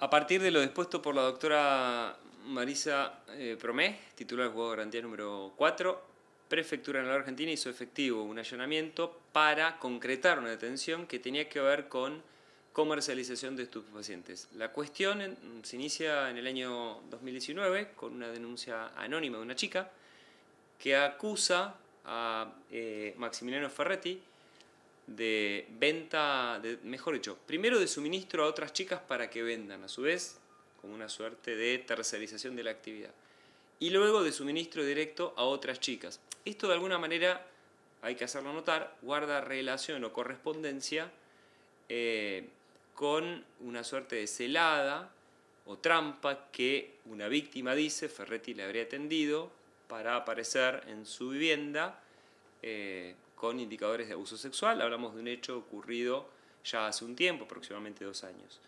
A partir de lo dispuesto por la doctora Marisa eh, Promé, titular del juego de garantía número 4, Prefectura en la Argentina hizo efectivo un allanamiento para concretar una detención que tenía que ver con comercialización de estupefacientes. La cuestión se inicia en el año 2019 con una denuncia anónima de una chica que acusa a eh, Maximiliano Ferretti de venta, de, mejor dicho, primero de suministro a otras chicas para que vendan, a su vez, como una suerte de tercerización de la actividad. Y luego de suministro directo a otras chicas. Esto de alguna manera, hay que hacerlo notar, guarda relación o correspondencia eh, con una suerte de celada o trampa que una víctima dice Ferretti le habría tendido para aparecer en su vivienda. Eh, con indicadores de abuso sexual. Hablamos de un hecho ocurrido ya hace un tiempo, aproximadamente dos años.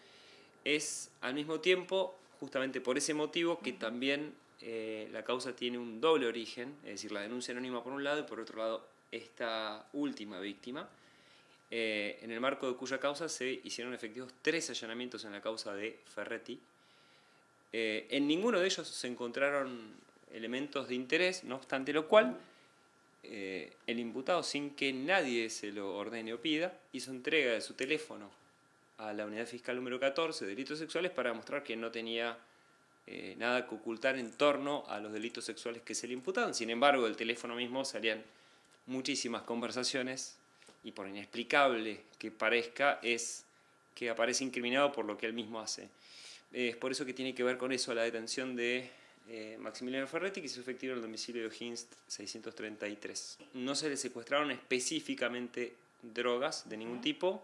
Es al mismo tiempo, justamente por ese motivo, que también eh, la causa tiene un doble origen, es decir, la denuncia anónima por un lado y por otro lado esta última víctima, eh, en el marco de cuya causa se hicieron efectivos tres allanamientos en la causa de Ferretti. Eh, en ninguno de ellos se encontraron elementos de interés, no obstante lo cual, eh, el imputado, sin que nadie se lo ordene o pida, hizo entrega de su teléfono a la unidad fiscal número 14 de delitos sexuales para mostrar que no tenía eh, nada que ocultar en torno a los delitos sexuales que se le imputaban. Sin embargo, del teléfono mismo salían muchísimas conversaciones y por inexplicable que parezca es que aparece incriminado por lo que él mismo hace. es por eso que tiene que ver con eso la detención de eh, Maximiliano Ferretti que se efectivo en el domicilio de O'Higgins 633. No se le secuestraron específicamente drogas de ningún tipo.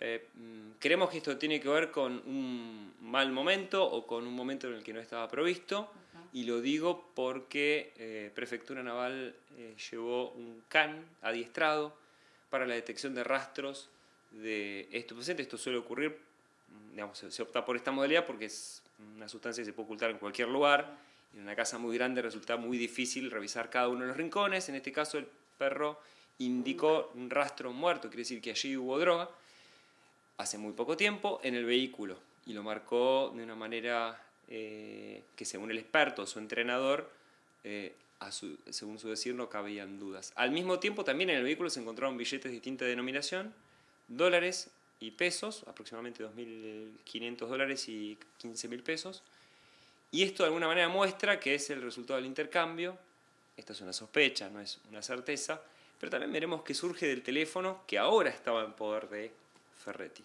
Eh, mm, creemos que esto tiene que ver con un mal momento o con un momento en el que no estaba provisto. Y lo digo porque eh, Prefectura Naval llevó un CAN adiestrado para la detección de rastros de estupefacientes. Esto suele ocurrir, mm, digamos, se opta por esta modalidad porque es una sustancia que se puede ocultar en cualquier lugar. En una casa muy grande resulta muy difícil revisar cada uno de los rincones. En este caso, el perro indicó un rastro muerto, quiere decir que allí hubo droga, hace muy poco tiempo, en el vehículo. Y lo marcó de una manera eh, que, según el experto, su entrenador, eh, según su decir, no cabían dudas. Al mismo tiempo, también en el vehículo se encontraron billetes de distinta denominación, dólares, y pesos, aproximadamente 2.500 dólares y 15.000 pesos. Y esto de alguna manera muestra que es el resultado del intercambio. esto es una sospecha, no es una certeza. Pero también veremos que surge del teléfono que ahora estaba en poder de Ferretti.